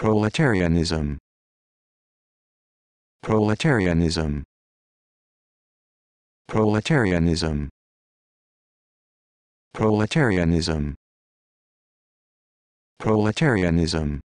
Proletarianism. Proletarianism. Proletarianism. Proletarianism. Proletarianism.